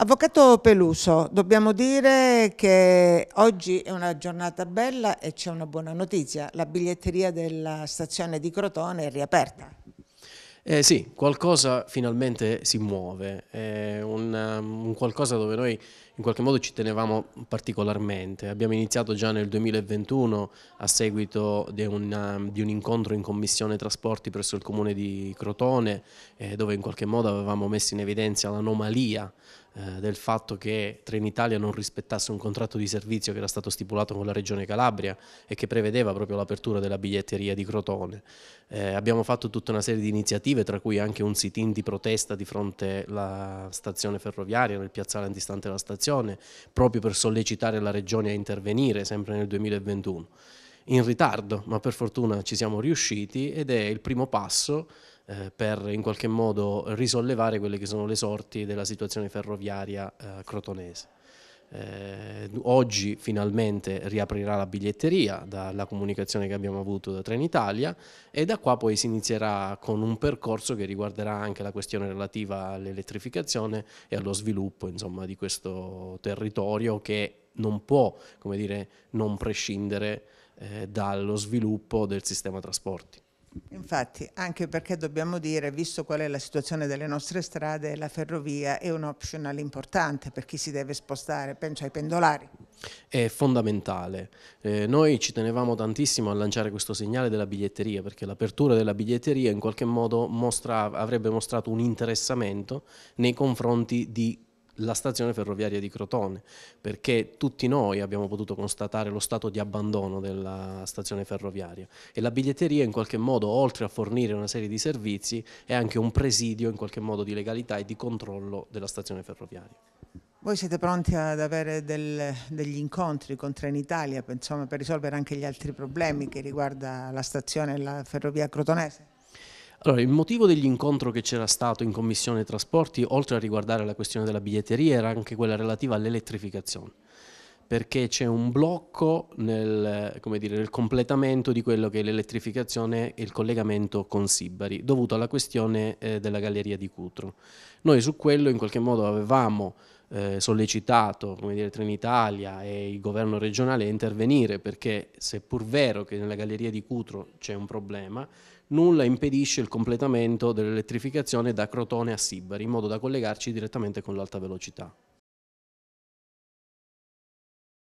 Avvocato Peluso, dobbiamo dire che oggi è una giornata bella e c'è una buona notizia, la biglietteria della stazione di Crotone è riaperta. Eh sì, qualcosa finalmente si muove, è un, um, un, qualcosa dove noi in qualche modo ci tenevamo particolarmente. Abbiamo iniziato già nel 2021 a seguito di, una, um, di un incontro in commissione trasporti presso il comune di Crotone eh, dove in qualche modo avevamo messo in evidenza l'anomalia eh, del fatto che Trenitalia non rispettasse un contratto di servizio che era stato stipulato con la Regione Calabria e che prevedeva proprio l'apertura della biglietteria di Crotone. Eh, abbiamo fatto tutta una serie di iniziative, tra cui anche un sit-in di protesta di fronte alla stazione ferroviaria, nel piazzale antistante alla stazione, proprio per sollecitare la Regione a intervenire, sempre nel 2021 in ritardo, ma per fortuna ci siamo riusciti ed è il primo passo eh, per in qualche modo risollevare quelle che sono le sorti della situazione ferroviaria eh, crotonese. Eh, oggi finalmente riaprirà la biglietteria dalla comunicazione che abbiamo avuto da Trenitalia e da qua poi si inizierà con un percorso che riguarderà anche la questione relativa all'elettrificazione e allo sviluppo insomma, di questo territorio che non può come dire, non prescindere eh, dallo sviluppo del sistema trasporti. Infatti, anche perché dobbiamo dire, visto qual è la situazione delle nostre strade, la ferrovia è un optional importante per chi si deve spostare, penso ai pendolari. È fondamentale. Eh, noi ci tenevamo tantissimo a lanciare questo segnale della biglietteria, perché l'apertura della biglietteria in qualche modo mostra, avrebbe mostrato un interessamento nei confronti di la stazione ferroviaria di Crotone, perché tutti noi abbiamo potuto constatare lo stato di abbandono della stazione ferroviaria e la biglietteria in qualche modo, oltre a fornire una serie di servizi, è anche un presidio in qualche modo di legalità e di controllo della stazione ferroviaria. Voi siete pronti ad avere del, degli incontri con Trenitalia insomma, per risolvere anche gli altri problemi che riguarda la stazione e la ferrovia crotonese? Allora, il motivo dell'incontro che c'era stato in Commissione Trasporti, oltre a riguardare la questione della biglietteria, era anche quella relativa all'elettrificazione perché c'è un blocco nel, dire, nel, completamento di quello che è l'elettrificazione e il collegamento con Sibari, dovuto alla questione eh, della galleria di Cutro. Noi su quello in qualche modo avevamo eh, sollecitato dire, Trenitalia e il governo regionale a intervenire, perché seppur vero che nella galleria di Cutro c'è un problema, nulla impedisce il completamento dell'elettrificazione da Crotone a Sibari, in modo da collegarci direttamente con l'alta velocità.